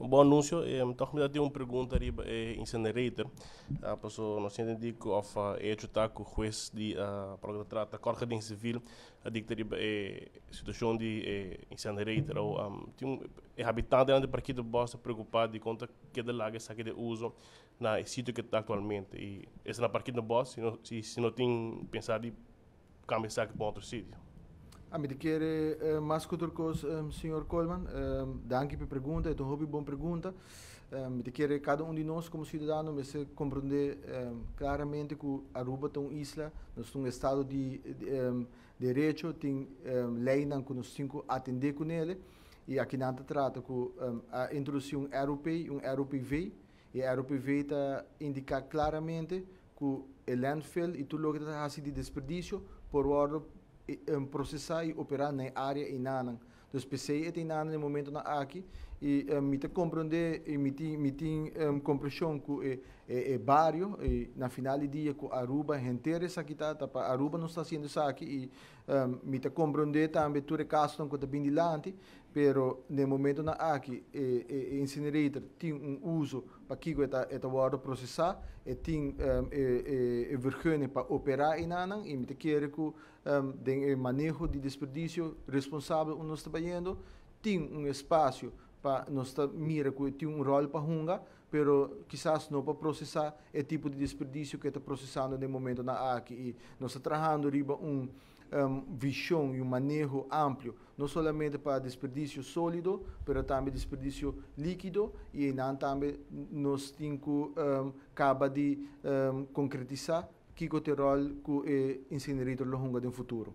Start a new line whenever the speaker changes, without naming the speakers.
Bom anúncio. Então, me deu uma pergunta ali em eh, Senerator. A ah, pessoa não se entende que o hecho com o juiz de ah, programa trata corre de civil a dictar eh, situação de incinerator. ou ah, é habitante é onde para que do bosta preocupado de conta que é da laga saque de uso na sítio que está atualmente e essa na parque do bosta se não se não tem pensado de cambiar para outro sítio.
Amigo met mais que eh, maskutur kos ehm, senhor Coleman, Obrigado pela pergunta, é uma hobby bom pergunta. Amigo ehm, quero que cada um de nós como cidadão compreenda se ehm, claramente que Aruba é uma isla, nós temos um estado de, de um, direito, tem um, lei não que nós temos que atender com ele e aqui nada trata com um, a introdução um europeu, um europeu e europeu está indicar claramente que o landfill e tudo o que está a de desperdício por ordem processar e operar na área e na dos então, PCI e tem no momento na aqui e um, eh, mita compreende e mitim mitim um, compreensão que é, é, e na final de dia com Aruba rentere essa aqui tá para Aruba não está sendo isso aqui e um, mita compreende também tudo caso não está bem dilante pero no momento na aqui e, e, incinerator tem um uso para que está está o processar e tem um, e, e, vergonha para operar e nanan e mita quer que um, tem eh, manejo de desperdício responsável onde está trabalhando tem um espaço pa nossa mira que tem um rol para hunga, pero quizás não para processar é tipo de desperdício que está processando no momento na aqui ah, ehm, e nós está trabalhando riba um um, visão e um manejo amplo, não somente para desperdício sólido, mas também desperdício líquido, e não também ehm, nós temos um, acaba de um, concretizar que o rol que é incinerado no futuro.